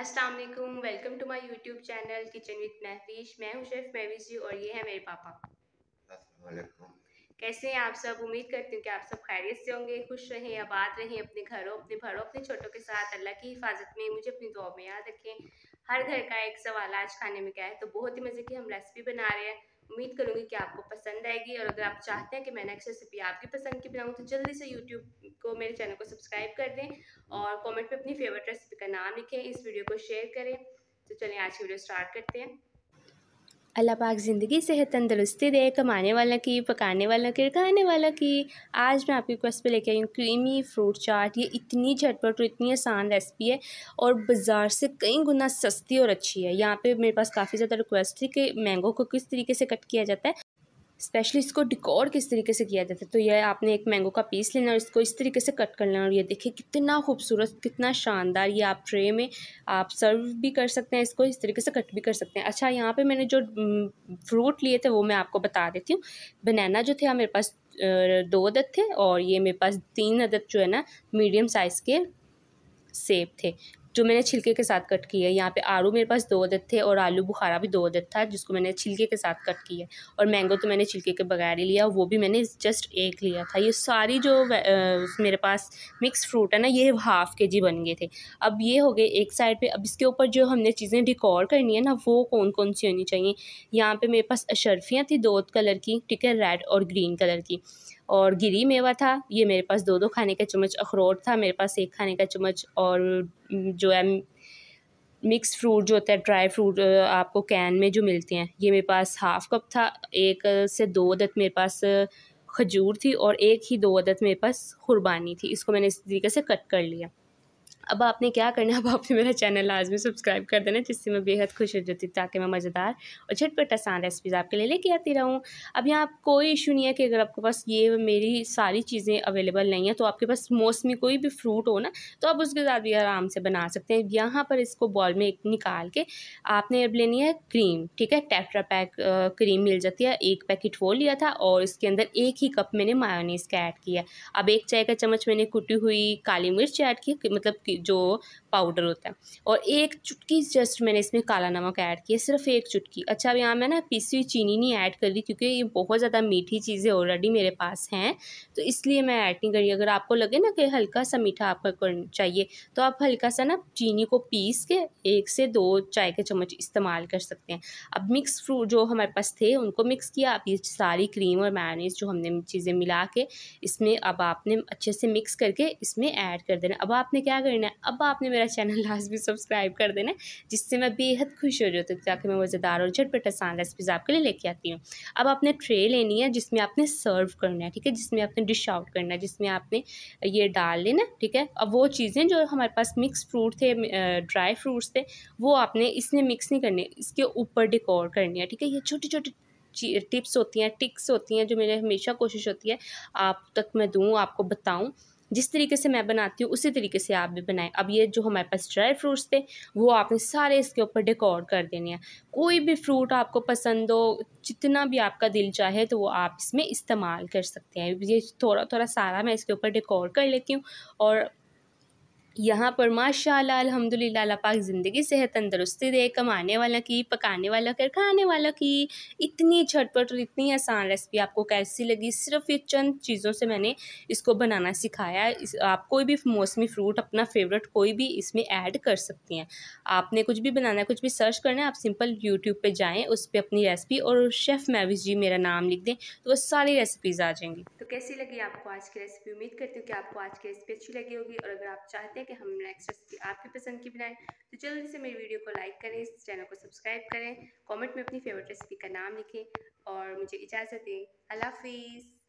अस्सलाम वालेकुम welcome to my YouTube channel kitchen with Mahvish मैं हूं शेफ महवीश जी और ये है मेरे पापा कैसे हैं आप सब उम्मीद करती हूँ कि आप सब खैरियत से होंगे खुश रहें आबाद रहें अपने घरों अपने भरों अपने छोटों के साथ अल्लाह की हिफाजत में मुझे अपनी दुआ में याद रखें हर घर का एक सवाल आज खाने में क्या है तो बहुत ही मज़े की हम रेसिपी बना रहे हैं उम्मीद करूंगी कि आपको पसंद आएगी और अगर आप चाहते हैं कि मैं नेक्स्ट रेसिपी आपकी पसंद की बनाऊँ तो जल्दी से यूट्यूब को मेरे चैनल को सब्सक्राइब कर दें और कमेंट में अपनी फेवरेट रेसिपी का नाम लिखें इस वीडियो को शेयर करें तो चलिए आज की वीडियो स्टार्ट करते हैं अल्लाह पाक ज़िंदगी सेहत तंदरुस्ती दे कमाने वालों की पकाने वालों की खाने वालों की आज मैं आपकी रिक्वेस्ट पे लेके आई हूँ क्रीमी फ्रूट चाट ये इतनी झटपट और इतनी आसान रेसिपी है और बाज़ार से कई गुना सस्ती और अच्छी है यहाँ पे मेरे पास काफ़ी ज़्यादा रिक्वेस्ट थी कि मैंगो को किस तरीके से कट किया जाता है स्पेशली इसको डिकोर किस तरीके से किया जाता है तो यह आपने एक मैंगो का पीस लेना और इसको इस तरीके से कट कर लेना और ये देखिए कितना खूबसूरत कितना शानदार ये आप ट्रे में आप सर्व भी कर सकते हैं इसको इस तरीके से कट भी कर सकते हैं अच्छा यहाँ पे मैंने जो फ्रूट लिए थे वो मैं आपको बता देती हूँ बनाना जो थे मेरे पास दो अदद थे और ये मेरे पास तीन अदद जो है ना मीडियम साइज़ के सेब थे जो मैंने छिलके के साथ कट की है यहाँ पे आड़ू मेरे पास दो अदद थे और आलू बुखारा भी दो अदद था जिसको मैंने छिलके के साथ कट की है और मैंगो तो मैंने छिलके के बगैर ही लिया वो भी मैंने जस्ट एक लिया था ये सारी जो मेरे पास मिक्स फ्रूट है ना ये हाफ़ के जी बन गए थे अब ये हो गए एक साइड पर अब इसके ऊपर जो हमने चीज़ें डिकॉर करनी है ना वो कौन कौन सी होनी चाहिए यहाँ पर मेरे पास अशरफियाँ थी दो कलर की ठीक है रेड और ग्रीन कलर की और गिरी मेवा था ये मेरे पास दो दो खाने का चम्मच अखरोट था मेरे पास एक खाने का चम्मच और जो है मिक्स फ्रूट जो होता है ड्राई फ्रूट आपको कैन में जो मिलते हैं ये मेरे पास हाफ़ कप था एक से दो अदद मेरे पास खजूर थी और एक ही दो अदद मेरे पास खुरबानी थी इसको मैंने इस तरीके से कट कर लिया अब आपने क्या करना है अब आपने मेरा चैनल लाजमी सब्सक्राइब कर देना जिससे मैं बेहद खुश हो जाती ताकि मैं मज़ेदार और झटपट आसान रेसिपीज़ आपके लिए लेके आती रहूँ अब यहाँ कोई इशू नहीं है कि अगर आपके पास ये मेरी सारी चीज़ें अवेलेबल नहीं है तो आपके पास मौसमी कोई भी फ्रूट हो ना तो आप उसके साथ भी आराम से बना सकते हैं यहाँ पर इसको बॉल में निकाल के आपने अब लेनी है क्रीम ठीक है टेट्रा पैक क्रीम मिल जाती है एक पैकेट वो लिया था और इसके अंदर एक ही कप मैंने मायोनीस का ऐड किया अब एक चाय का चम्मच मैंने कुटी हुई काली मिर्च ऐड की मतलब जो पाउडर होता है और एक चुटकी जस्ट मैंने इसमें काला नमक ऐड किया सिर्फ एक चुटकी अच्छा अब यहाँ मैं ना पीसी हुई चीनी नहीं ऐड कर रही क्योंकि ये बहुत ज़्यादा मीठी चीज़ें ऑलरेडी मेरे पास हैं तो इसलिए मैं ऐड नहीं करी अगर आपको लगे ना कि हल्का सा मीठा आपका चाहिए तो आप हल्का सा ना चीनी को पीस के एक से दो चाय के चम्मच इस्तेमाल कर सकते हैं अब मिक्स फ्रूट जो हमारे पास थे उनको मिक्स किया अब ये सारी क्रीम और मैनीस जो हमने चीज़ें मिला के इसमें अब आपने अच्छे से मिक्स करके इसमें ऐड कर देना अब आपने क्या करना लेकिन अब आपने मेरा चैनल लास्ट भी सब्सक्राइब कर देना जिससे मैं बेहद खुश हो जाती हूँ ताकि मैं मज़ेदार और झटपट आसान रेसिपीज़ आपके लिए लेके आती हूँ अब आपने ट्रे लेनी है जिसमें आपने सर्व करना है ठीक है जिसमें आपने डिश आउट करना है जिसमें आपने ये डाल लेना ठीक है अब वो चीज़ें जो हमारे पास मिक्स फ्रूट थे ड्राई फ्रूट्स थे वो आपने इसमें मिक्स नहीं करने इसके ऊपर डिकोर करनी है ठीक है ये छोटे छोटे टिप्स होती हैं टिक्स होती हैं जो मेरे हमेशा कोशिश होती है आप तक मैं दूँ आपको बताऊँ जिस तरीके से मैं बनाती हूँ उसी तरीके से आप भी बनाएं अब ये जो हमारे पास ड्राई फ्रूट्स थे वो आपने सारे इसके ऊपर डेकोर कर देने हैं कोई भी फ्रूट आपको पसंद हो जितना भी आपका दिल चाहे तो वो आप इसमें इस्तेमाल कर सकते हैं ये थोड़ा थोड़ा सारा मैं इसके ऊपर डेकोर कर लेती हूँ और यहाँ पर माशाल्लाह अल्हम्दुलिल्लाह अल्लाह पाक ज़िंदगी सेहत तंदरुस्ती दे कमाने वाला की पकाने वाला कर खाने वाला की इतनी झटपट और इतनी आसान रेसिपी आपको कैसी लगी सिर्फ ये चंद चीज़ों से मैंने इसको बनाना सिखाया इस, आप कोई भी मौसमी फ्रूट अपना फेवरेट कोई भी इसमें ऐड कर सकती हैं आपने कुछ भी बनाना कुछ भी सर्च करना है आप सिंपल यूट्यूब पर जाएँ उस पर अपनी रेसिपी और शेफ़ मैविस जी मेरा नाम लिख दें तो वह सारी रेसिपीज़ आ जाएंगी कैसी लगी आपको आज की रेसिपी उम्मीद करती हूँ कि आपको आज की रेसिपी अच्छी लगी होगी और अगर आप चाहते हैं कि हम नेक्स्ट रेसिपी आपकी पसंद की बनाएं तो जल्दी से मेरी वीडियो को लाइक करें इस चैनल को सब्सक्राइब करें कमेंट में अपनी फेवरेट रेसिपी का नाम लिखें और मुझे इजाज़त दें अल्लाह हाफिज़